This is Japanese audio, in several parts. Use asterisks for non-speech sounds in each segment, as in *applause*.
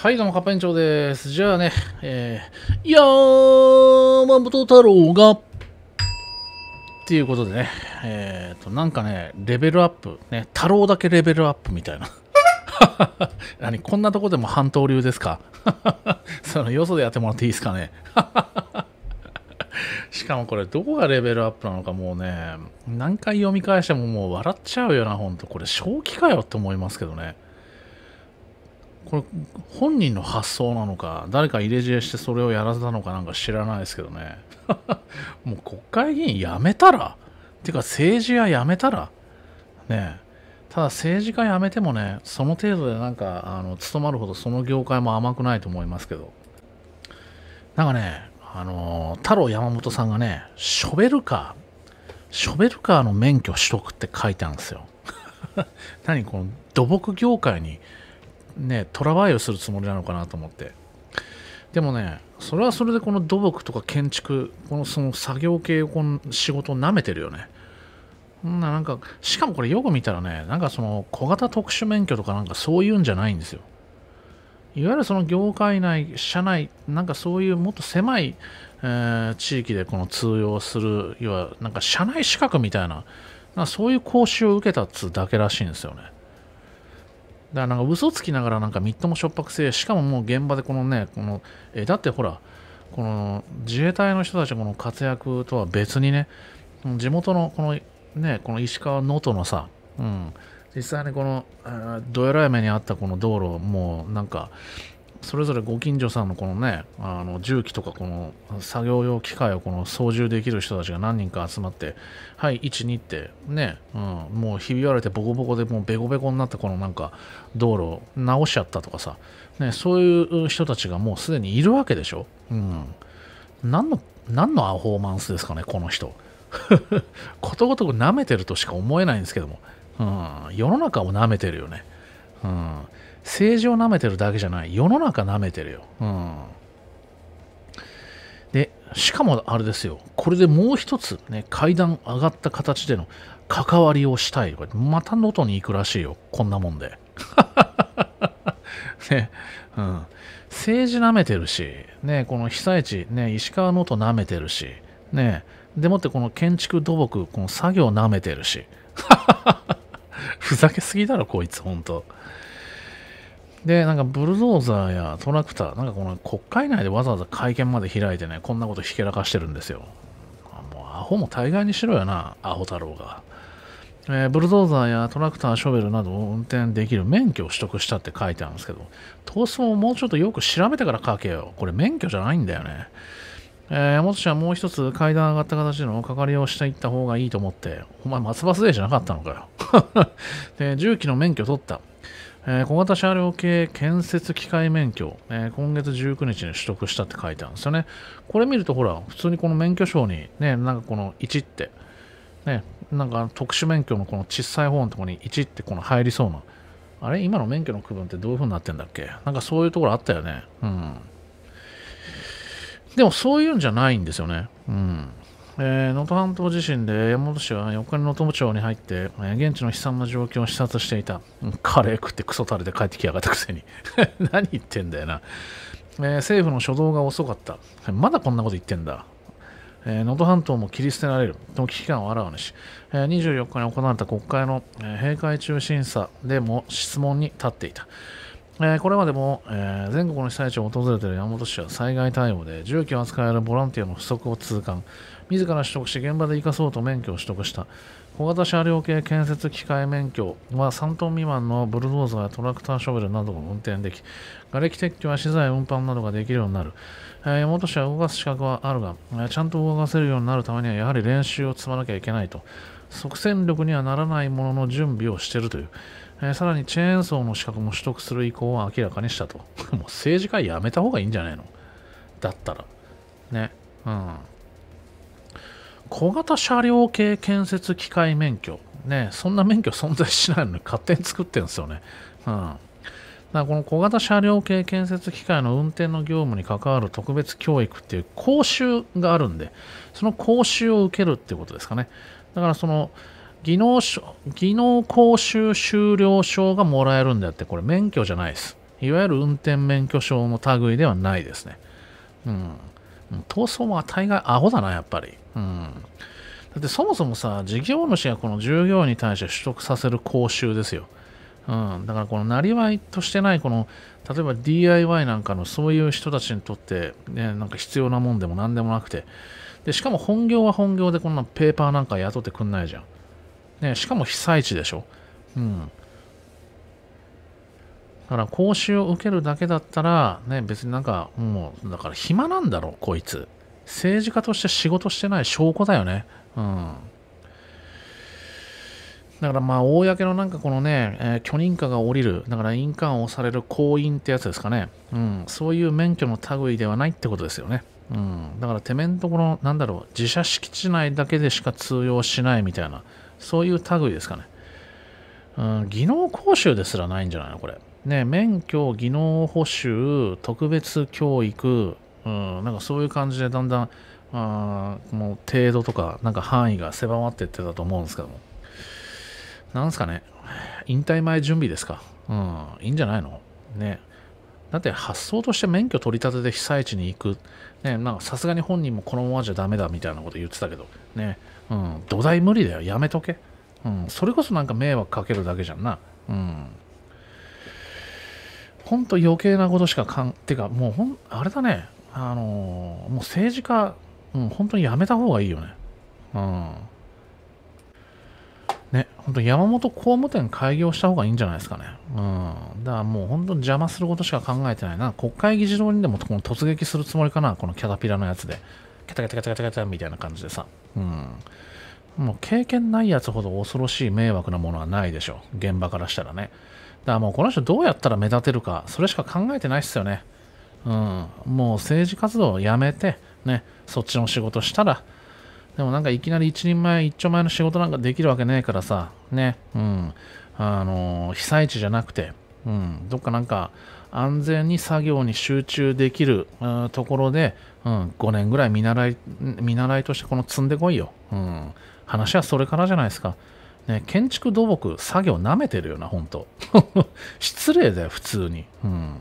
はい、どうも、カッパ園長です。じゃあね、えー、山本太郎が、っていうことでね、えー、と、なんかね、レベルアップ、ね、太郎だけレベルアップみたいな。*laughs* 何こんなとこでも半刀流ですか *laughs* その、よそでやってもらっていいですかね *laughs* しかもこれ、どこがレベルアップなのかもうね、何回読み返してももう笑っちゃうよな、ほんと。これ、正気かよって思いますけどね。これ本人の発想なのか誰か入れ知恵してそれをやらせたのかなんか知らないですけどね *laughs* もう国会議員辞めたらてか政治家辞めたらねただ政治家辞めてもねその程度でなんかあの務まるほどその業界も甘くないと思いますけどなんかねあの太郎山本さんがねショベルカーショベルカーの免許取得って書いてあるんですよ *laughs* 何この土木業界にねトラバイをするつもりなのかなと思ってでもねそれはそれでこの土木とか建築このその作業系この仕事をなめてるよねんななんかしかもこれよく見たらねなんかその小型特殊免許とかなんかそういうんじゃないんですよいわゆるその業界内社内なんかそういうもっと狭い、えー、地域でこの通用する要はなんか社内資格みたいななそういう講習を受けたっつうだけらしいんですよねだからなんか嘘つきながらなんかみっともしょっぱくせえ、しかももう現場でこのね、この、えだってほら、この自衛隊の人たちのこの活躍とは別にね、地元のこのね、この石川能登のさ、うん、実際にこの、どえらい目にあったこの道路、もうなんか、それぞれご近所さんのこのね、あの重機とかこの作業用機械をこの操縦できる人たちが何人か集まって、はい、1、2ってね、うん、もうひび割れてボコボコでもうベコベコになったこのなんか道路を直しちゃったとかさ、ね、そういう人たちがもうすでにいるわけでしょ。うん。何の、何のアフォーマンスですかね、この人。*laughs* ことごとく舐めてるとしか思えないんですけども、うん、世の中を舐めてるよね。うん政治を舐めてるだけじゃない。世の中舐めてるよ。うん。で、しかもあれですよ。これでもう一つ、ね、階段上がった形での関わりをしたいとか、また能登に行くらしいよ。こんなもんで。*laughs* ね、うん。政治舐めてるし、ね、この被災地、ね、石川能登舐めてるし、ね、でもってこの建築土木、この作業舐めてるし。*laughs* ふざけすぎだろ、こいつ、ほんと。で、なんかブルドーザーやトラクター、なんかこの国会内でわざわざ会見まで開いてね、こんなことひけらかしてるんですよ。もうアホも大概にしろよな、アホ太郎が。えー、ブルドーザーやトラクター、ショベルなどを運転できる免許を取得したって書いてあるんですけど、逃走をもうちょっとよく調べてから書けよ。これ免許じゃないんだよね。えー、山本氏はもう一つ階段上がった形での係りをしていった方がいいと思って、お前松葉杖じゃなかったのかよ。*laughs* で、重機の免許取った。え小型車両系建設機械免許、えー、今月19日に取得したって書いてあるんですよね。これ見るとほら、普通にこの免許証にね、なんかこの1って、ね、なんか特殊免許のこの小さい方のところに1ってこの入りそうな、あれ今の免許の区分ってどういう風になってんだっけなんかそういうところあったよね。うん。でもそういうんじゃないんですよね。うん。えー、能登半島地震で山本氏は4日に能登町に入って、えー、現地の悲惨な状況を視察していた、カレー食ってクソタレで帰ってきやがったくせに *laughs* 何言ってんだよな、えー、政府の初動が遅かったまだこんなこと言ってんだ能登、ー、半島も切り捨てられると危機感をあらわにし、えー、24日に行われた国会の、閉会中審査でも質問に立っていた、えこれまでも、えー、全国の被災地を訪れている山本市は災害対応で重機を扱えるボランティアの不足を痛感自ら取得し現場で生かそうと免許を取得した小型車両系建設機械免許は3トン未満のブルドーザーやトラクターショベルなどが運転でき瓦礫撤去や資材運搬などができるようになる、えー、山本市は動かす資格はあるが、えー、ちゃんと動かせるようになるためにはやはり練習を積まなきゃいけないと即戦力にはならないものの準備をしているというえー、さらにチェーンソーの資格も取得する意向を明らかにしたと。*laughs* もう政治家辞めた方がいいんじゃないのだったら。ね。うん。小型車両系建設機械免許。ね、そんな免許存在しないのに勝手に作ってるんですよね。うん。だこの小型車両系建設機械の運転の業務に関わる特別教育っていう講習があるんで、その講習を受けるっていうことですかね。だからその、技能技能講習修了証がもらえるんであって、これ免許じゃないです。いわゆる運転免許証の類ではないですね。うん。逃走は大概アホだな、やっぱり。うん。だってそもそもさ、事業主がこの従業員に対して取得させる講習ですよ。うん、だからこのなりわいとしてないこの例えば DIY なんかのそういう人たちにとって、ね、なんか必要なもんでも何でもなくてでしかも本業は本業でこんなペーパーなんか雇ってくんないじゃんね、しかも被災地でしょ。うん。だから講習を受けるだけだったら、ね、別になんか、もう、だから暇なんだろ、こいつ。政治家として仕事してない証拠だよね。うん。だからまあ、公のなんかこのね、えー、許認可が下りる、だから印鑑を押される行員ってやつですかね。うん。そういう免許の類ではないってことですよね。うん。だから、てめんとこの、なんだろう、自社敷地内だけでしか通用しないみたいな。そういう類ですかね。うん、技能講習ですらないんじゃないのこれ。ね、免許、技能補修、特別教育、うん、なんかそういう感じでだんだん、あもう程度とか、なんか範囲が狭まってってたと思うんですけども。なんすかね、引退前準備ですか。うん、いいんじゃないのね。だって発想として免許取り立てで被災地に行く。ね、なんかさすがに本人もこのままじゃダメだみたいなこと言ってたけど、ね。うん、土台無理だよやめとけ、うん、それこそなんか迷惑かけるだけじゃんなうんほんと余計なことしかかんてかもうほんあれだねあのー、もう政治家、うん、本当にやめた方がいいよねうんね、本当山本工務店開業した方がいいんじゃないですかね。うん。だからもう本当に邪魔することしか考えてないな。国会議事堂にでも突撃するつもりかな、このキャタピラのやつで。タャタキタキタキタみたいな感じでさ、うん。もう経験ないやつほど恐ろしい迷惑なものはないでしょ。現場からしたらね。だからもうこの人どうやったら目立てるか、それしか考えてないっすよね。うん。もう政治活動をやめて、ね、そっちの仕事したら、でもなんかいきなり一人前、一丁前の仕事なんかできるわけねえからさ、ね、うん。あのー、被災地じゃなくて、うん、どっかなんか、安全に作業に集中できる、ところで、うん、5年ぐらい見習い、見習いとしてこの積んでこいよ。うん。話はそれからじゃないですか。ね、建築土木、作業なめてるよな、ほんと。*laughs* 失礼だよ、普通に。うん。ね、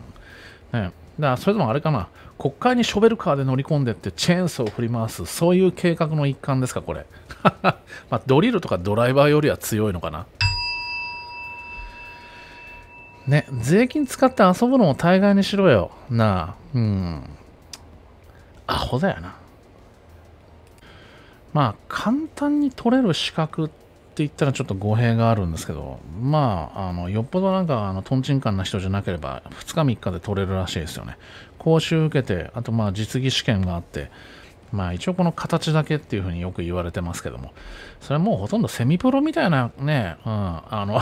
だからそれでもあれかな。国会にショベルカーで乗り込んでってチェーンソーを振り回す、そういう計画の一環ですか、これ。*laughs* まあ、ドリルとかドライバーよりは強いのかな。ね、税金使って遊ぶのも大概にしろよ。なあ、うん。アホだよな。まあ、簡単に取れる資格って言ったらちょっと語弊があるんですけど、まあ、あの、よっぽどなんか、あの、とんちんかんな人じゃなければ、2日3日で取れるらしいですよね。講習受けて、あとまあ、実技試験があって、まあ一応この形だけっていうふうによく言われてますけども、それはもうほとんどセミプロみたいなね、うん、あの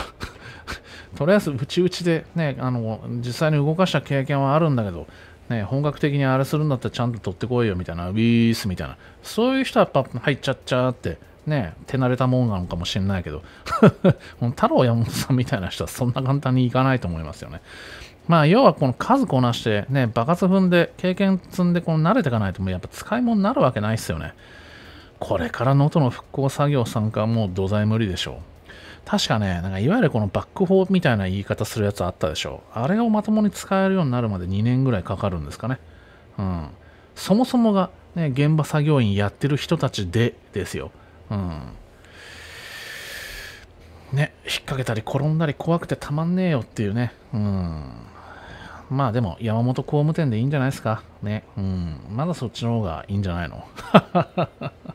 とりあえず内々で、ね、あの実際に動かした経験はあるんだけど、ね、本格的にあれするんだったらちゃんと取ってこいよみたいなウィースみたいなそういう人はやっぱ入っちゃっちゃってね手慣れたもんなのかもしれないけど *laughs* 太郎山本さんみたいな人はそんな簡単にいかないと思いますよね。まあ、要はこの数こなして、ね、爆発踏んで、経験積んで、この慣れていかないと、もうやっぱ使い物になるわけないですよね。これから能登の復興作業参加はもう土台無理でしょう。確かね、なんかいわゆるこのバックーみたいな言い方するやつあったでしょ。あれをまともに使えるようになるまで2年ぐらいかかるんですかね。うん。そもそもが、ね、現場作業員やってる人たちでですよ。うん。ね、引っ掛けたり転んだり怖くてたまんねえよっていうね。うん。まあでも、山本工務店でいいんじゃないですか。ね。うん。まだそっちの方がいいんじゃないの *laughs*